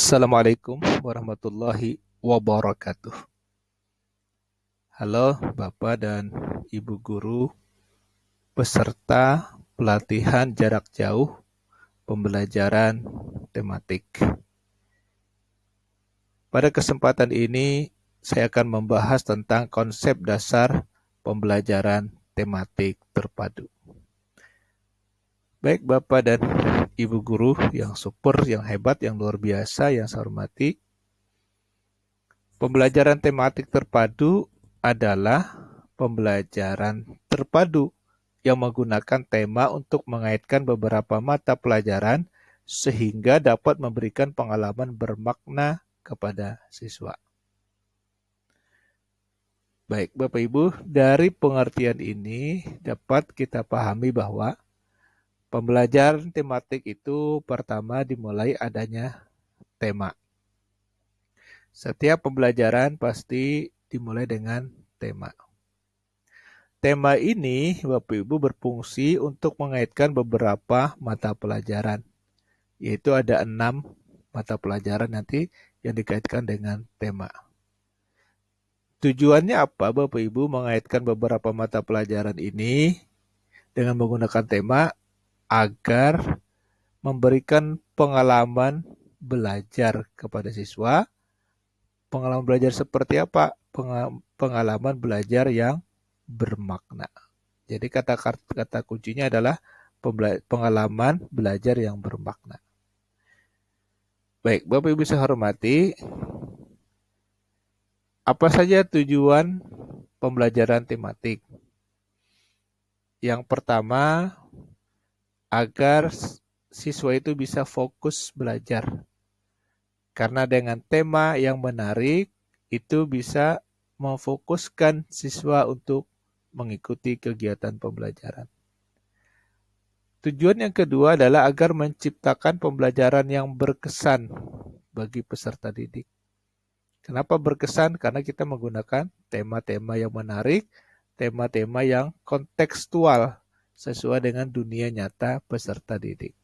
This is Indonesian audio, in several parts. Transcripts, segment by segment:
Assalamualaikum warahmatullahi wabarakatuh. Halo Bapak dan Ibu guru peserta pelatihan jarak jauh pembelajaran tematik. Pada kesempatan ini saya akan membahas tentang konsep dasar pembelajaran tematik terpadu. Baik Bapak dan Ibu guru yang super, yang hebat, yang luar biasa, yang saya hormati. Pembelajaran tematik terpadu adalah pembelajaran terpadu yang menggunakan tema untuk mengaitkan beberapa mata pelajaran sehingga dapat memberikan pengalaman bermakna kepada siswa. Baik, Bapak Ibu, dari pengertian ini dapat kita pahami bahwa Pembelajaran tematik itu pertama dimulai adanya tema. Setiap pembelajaran pasti dimulai dengan tema. Tema ini Bapak Ibu berfungsi untuk mengaitkan beberapa mata pelajaran, yaitu ada enam mata pelajaran nanti yang dikaitkan dengan tema. Tujuannya apa Bapak Ibu mengaitkan beberapa mata pelajaran ini dengan menggunakan tema? agar memberikan pengalaman belajar kepada siswa. Pengalaman belajar seperti apa? Pengalaman belajar yang bermakna. Jadi kata kata kuncinya adalah pengalaman belajar yang bermakna. Baik, Bapak Ibu saya hormati, apa saja tujuan pembelajaran tematik? Yang pertama, agar siswa itu bisa fokus belajar. Karena dengan tema yang menarik itu bisa memfokuskan siswa untuk mengikuti kegiatan pembelajaran. Tujuan yang kedua adalah agar menciptakan pembelajaran yang berkesan bagi peserta didik. Kenapa berkesan? Karena kita menggunakan tema-tema yang menarik, tema-tema yang kontekstual sesuai dengan dunia nyata peserta didik.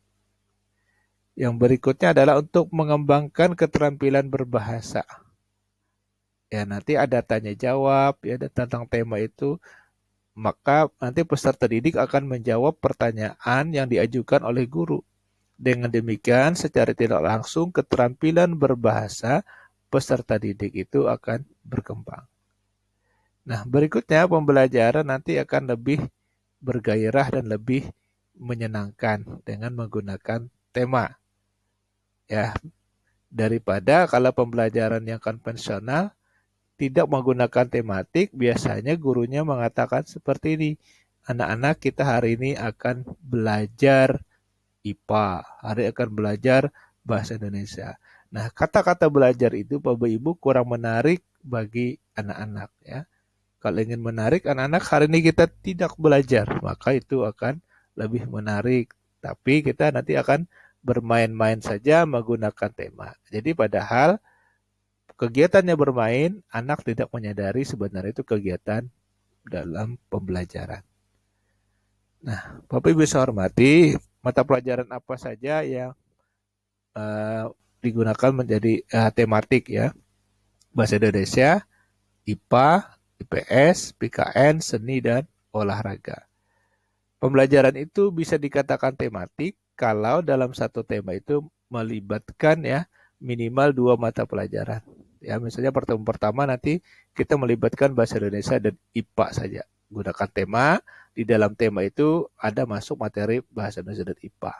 Yang berikutnya adalah untuk mengembangkan keterampilan berbahasa. Ya, nanti ada tanya jawab ya tentang tema itu, maka nanti peserta didik akan menjawab pertanyaan yang diajukan oleh guru. Dengan demikian, secara tidak langsung keterampilan berbahasa peserta didik itu akan berkembang. Nah, berikutnya pembelajaran nanti akan lebih bergairah dan lebih menyenangkan dengan menggunakan tema. Ya, daripada kalau pembelajaran yang konvensional tidak menggunakan tematik, biasanya gurunya mengatakan seperti ini. Anak-anak kita hari ini akan belajar IPA, hari akan belajar bahasa Indonesia. Nah, kata-kata belajar itu Bapak Ibu kurang menarik bagi anak-anak ya. Kalau ingin menarik anak-anak hari ini kita tidak belajar, maka itu akan lebih menarik. Tapi kita nanti akan bermain-main saja menggunakan tema. Jadi padahal kegiatannya bermain, anak tidak menyadari sebenarnya itu kegiatan dalam pembelajaran. Nah, Bapak Ibu saya hormati mata pelajaran apa saja yang uh, digunakan menjadi uh, tematik ya. Bahasa Indonesia, IPA, IPS, PKN, seni dan olahraga. Pembelajaran itu bisa dikatakan tematik kalau dalam satu tema itu melibatkan ya minimal dua mata pelajaran. Ya, misalnya pertemuan pertama nanti kita melibatkan bahasa Indonesia dan IPA saja. Gunakan tema, di dalam tema itu ada masuk materi bahasa Indonesia dan IPA.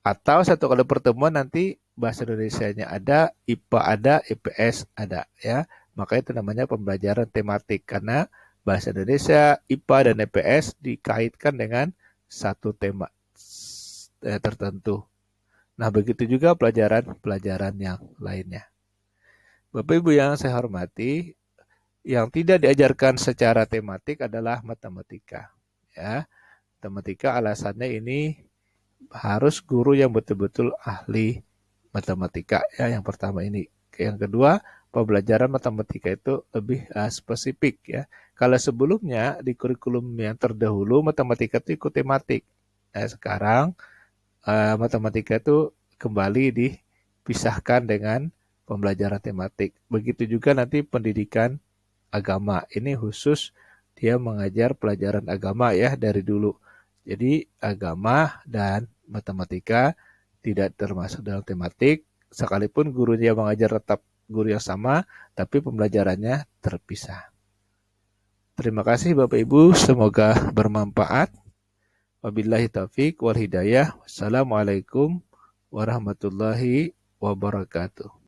Atau satu kali pertemuan nanti bahasa Indonesia-nya ada, IPA ada, IPS e ada ya. Makanya itu namanya pembelajaran tematik karena bahasa Indonesia, IPA dan IPS e dikaitkan dengan satu tema eh, tertentu. Nah, begitu juga pelajaran-pelajaran yang lainnya. Bapak Ibu yang saya hormati, yang tidak diajarkan secara tematik adalah matematika. Ya, matematika alasannya ini harus guru yang betul-betul ahli matematika. Ya, yang pertama ini. Yang kedua, pembelajaran matematika itu lebih uh, spesifik ya. Kalau sebelumnya di kurikulum yang terdahulu matematika itu ikut tematik. Nah, sekarang uh, matematika itu kembali dipisahkan dengan pembelajaran tematik. Begitu juga nanti pendidikan agama. Ini khusus dia mengajar pelajaran agama ya dari dulu. Jadi agama dan matematika tidak termasuk dalam tematik, sekalipun gurunya mengajar tetap guru yang sama, tapi pembelajarannya terpisah. Terima kasih Bapak Ibu, semoga bermanfaat. Wabillahi taufik wal hidayah. Wassalamualaikum warahmatullahi wabarakatuh.